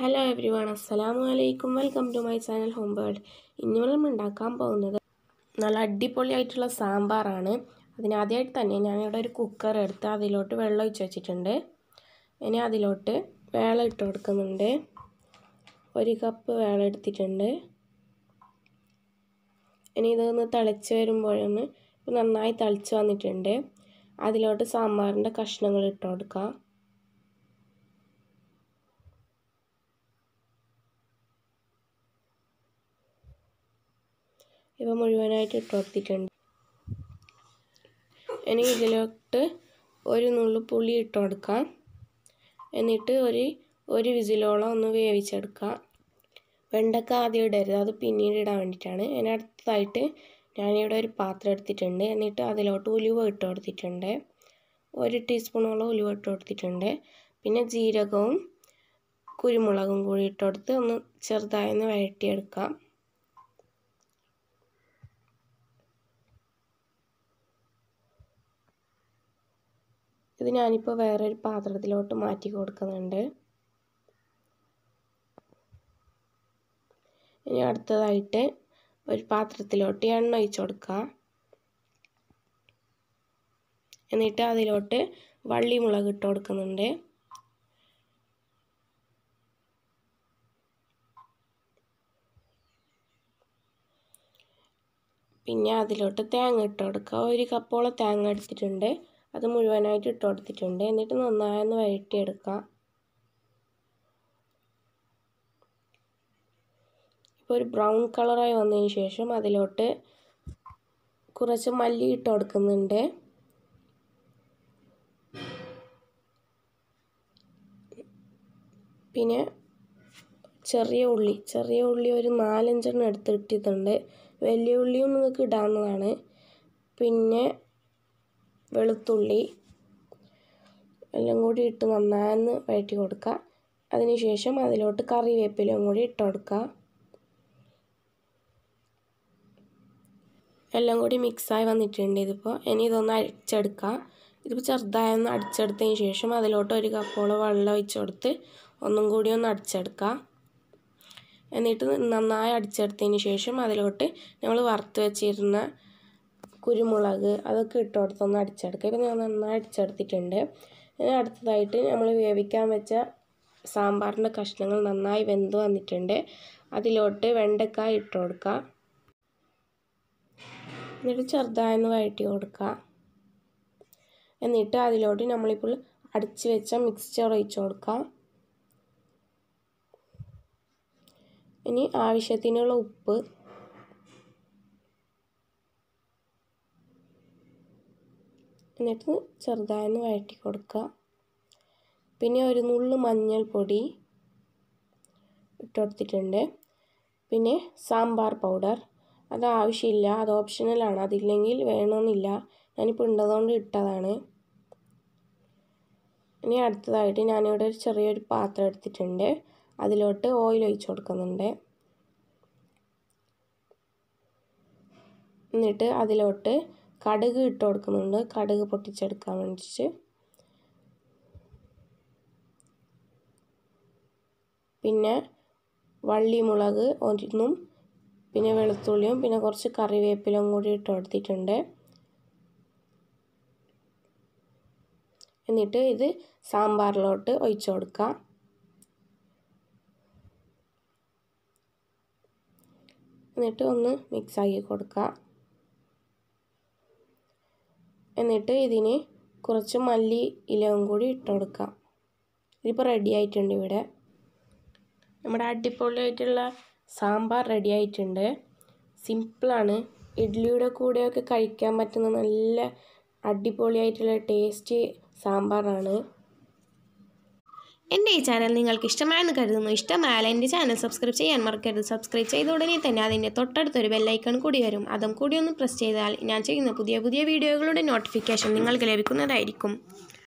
hello every everyone അസ്സലാമു അലൈക്കും welcome to my channel home bird ഇനി നമ്മൾ ഉണ്ടാക്കാൻ പോകുന്നത് നല്ല അടിപൊളിയായിട്ടുള്ള സാമ്പാറാണ് അതിനാദ്യമായിട്ട് തന്നെ ഞാനിവിടെ ഒരു കുക്കർ എടുത്ത് അതിലോട്ട് വെള്ളം ഒഴിച്ച് വെച്ചിട്ടുണ്ട് ഇനി അതിലോട്ട് വേള ഇട്ട് കൊടുക്കുന്നുണ്ട് ഒരു കപ്പ് വേള എടുത്തിട്ടുണ്ട് ഇനി ഇതൊന്ന് തിളച്ച് വരുമ്പോഴൊന്ന് നന്നായി തിളച്ച് വന്നിട്ടുണ്ട് അതിലോട്ട് സാമ്പാറിൻ്റെ കഷ്ണങ്ങൾ ഇട്ട് കൊടുക്കാം ഇവ മുഴുവനായിട്ട് ഇട്ട് കൊടുത്തിട്ടുണ്ട് ഇനി ഇതിലോട്ട് ഒരു നുള്ളു പുളി ഇട്ട് കൊടുക്കാം എന്നിട്ട് ഒരു ഒരു വിസിലോളം ഒന്ന് വേവിച്ചെടുക്കാം വെണ്ടക്ക ആദ്യം ഇടരുത് അത് പിന്നീട് ഇടാൻ വേണ്ടിയിട്ടാണ് ഇനി അടുത്തതായിട്ട് ഞാനിവിടെ ഒരു പാത്രം എടുത്തിട്ടുണ്ട് എന്നിട്ട് അതിലോട്ട് ഉലുവ ഇട്ട് കൊടുത്തിട്ടുണ്ട് ഒരു ടീസ്പൂണോളം ഉലുവ ഇട്ട് കൊടുത്തിട്ടുണ്ട് പിന്നെ ജീരകവും കുരുമുളകും കൂടി ഇട്ട് കൊടുത്ത് ഒന്ന് ചെറുതായി ഒന്ന് വഴറ്റിയെടുക്കാം ഇത് ഞാനിപ്പോൾ വേറൊരു പാത്രത്തിലോട്ട് മാറ്റി കൊടുക്കുന്നുണ്ട് ഇനി അടുത്തതായിട്ട് ഒരു പാത്രത്തിലോട്ട് എണ്ണ ഒഴിച്ച് കൊടുക്കുക എന്നിട്ട് അതിലോട്ട് വള്ളിമുളക് ഇട്ട് കൊടുക്കുന്നുണ്ട് പിന്നെ അതിലോട്ട് തേങ്ങ ഇട്ട് കൊടുക്കുക ഒരു കപ്പോളം തേങ്ങ എടുത്തിട്ടുണ്ട് അത് മുഴുവനായിട്ട് ഇട്ട് കൊടുത്തിട്ടുണ്ട് എന്നിട്ട് നന്നായൊന്ന് വഴറ്റിയെടുക്കാം ഇപ്പോൾ ഒരു ബ്രൗൺ കളറായി വന്നതിന് ശേഷം അതിലോട്ട് കുറച്ച് മല്ലി ഇട്ട് കൊടുക്കുന്നുണ്ട് പിന്നെ ചെറിയ ഉള്ളി ചെറിയ ഉള്ളി ഒരു നാലഞ്ചെണ്ണം എടുത്തിട്ടിട്ടുണ്ട് വലിയ ഉള്ളിയും നിങ്ങൾക്ക് ഇടാവുന്നതാണ് പിന്നെ വെളുത്തുള്ളി എല്ലാം കൂടി ഇട്ട് നന്നായി വഴറ്റി കൊടുക്കുക അതിനുശേഷം അതിലോട്ട് കറിവേപ്പിലയും കൂടി ഇട്ട് കൊടുക്കുക എല്ലാം കൂടി മിക്സായി വന്നിട്ടുണ്ട് ഇതിപ്പോൾ ഇനി ഇതൊന്ന് അടിച്ചെടുക്കുക ഇതിപ്പോൾ ചെറുതായൊന്ന് അടിച്ചെടുത്തതിന് ശേഷം അതിലോട്ട് ഒരു കപ്പോളം വെള്ളം ഒഴിച്ച് കൊടുത്ത് ഒന്നും കൂടി ഒന്ന് അടിച്ചെടുക്കുക എന്നിട്ട് നന്നായി അടിച്ചെടുത്തതിന് ശേഷം അതിലോട്ട് നമ്മൾ വറുത്ത് വെച്ചിരുന്ന കുരുമുളക് അതൊക്കെ ഇട്ട് കൊടുത്തൊന്ന് അടിച്ചെടുക്കുക ഇപ്പം ഞാൻ നന്നായി അടിച്ചെടുത്തിട്ടുണ്ട് ഇനി അടുത്തതായിട്ട് നമ്മൾ വേവിക്കാൻ വെച്ച സാമ്പാറിൻ്റെ കഷ്ണങ്ങൾ നന്നായി വെന്ത് വന്നിട്ടുണ്ട് അതിലോട്ട് വെണ്ടക്ക ഇട്ട് കൊടുക്കുക എന്നിട്ട് ചെറുതായൊന്ന് വഴറ്റി കൊടുക്കുക എന്നിട്ട് അതിലോട്ട് നമ്മളിപ്പോൾ അടിച്ച് വെച്ച മിക്സ്ചർ ഒഴിച്ച് കൊടുക്കാം ഇനി ആവശ്യത്തിനുള്ള ഉപ്പ് എന്നിട്ട് ചെറുതായൊന്ന് വഴറ്റി കൊടുക്കുക പിന്നെ ഒരു നുള്ള് മഞ്ഞൾപ്പൊടി ഇട്ടുകൊടുത്തിട്ടുണ്ട് പിന്നെ സാമ്പാർ പൗഡർ അത് ആവശ്യമില്ല അത് ഓപ്ഷണലാണ് അതില്ലെങ്കിൽ വേണമെന്നില്ല ഞാനിപ്പോൾ ഉണ്ടതുകൊണ്ട് ഇട്ടതാണ് ഇനി അടുത്തതായിട്ട് ഞാനിവിടെ ഒരു ചെറിയൊരു പാത്രം എടുത്തിട്ടുണ്ട് അതിലോട്ട് ഓയിൽ ഒഴിച്ച് കൊടുക്കുന്നുണ്ട് എന്നിട്ട് അതിലോട്ട് കടുക് ഇട്ട് കൊടുക്കുന്നുണ്ട് കടുക് പൊട്ടിച്ചെടുക്കാൻ വേണ്ടിയിട്ട് പിന്നെ വള്ളിമുളക് ഒന്നും പിന്നെ വെളുത്തുള്ളിയും പിന്നെ കുറച്ച് കറിവേപ്പിലും കൂടി ഇട്ട് കൊടുത്തിട്ടുണ്ട് എന്നിട്ട് ഇത് സാമ്പാറിലോട്ട് ഒഴിച്ചു കൊടുക്കുക എന്നിട്ട് ഒന്ന് മിക്സാക്കി കൊടുക്കുക എന്നിട്ട് ഇതിന് കുറച്ച് മല്ലി ഇലയും കൂടി ഇട്ട് കൊടുക്കാം ഇതിപ്പോൾ റെഡി ആയിട്ടുണ്ട് ഇവിടെ നമ്മുടെ അടിപൊളിയായിട്ടുള്ള സാമ്പാർ റെഡി ആയിട്ടുണ്ട് സിമ്പിളാണ് ഇഡ്ഡലിയുടെ കൂടെയൊക്കെ കഴിക്കാൻ പറ്റുന്ന നല്ല അടിപൊളിയായിട്ടുള്ള ടേസ്റ്റി സാമ്പാറാണ് എൻ്റെ ഈ ചാനൽ നിങ്ങൾക്ക് ഇഷ്ടമായെന്ന് കരുതുന്നു ഇഷ്ടമായാൽ എൻ്റെ ചാനൽ സബ്സ്ക്രൈബ് ചെയ്യാൻ മറക്കരുത് സബ്സ്ക്രൈബ് ചെയ്ത ഉടനെ തന്നെ അതിൻ്റെ തൊട്ടടുത്തൊരു ബെല്ലൈക്കൺ കൂടി വരും അതും കൂടി ഒന്ന് പ്രസ് ചെയ്താൽ ഞാൻ ചെയ്യുന്ന പുതിയ പുതിയ വീഡിയോകളുടെ നോട്ടിഫിക്കേഷൻ നിങ്ങൾക്ക് ലഭിക്കുന്നതായിരിക്കും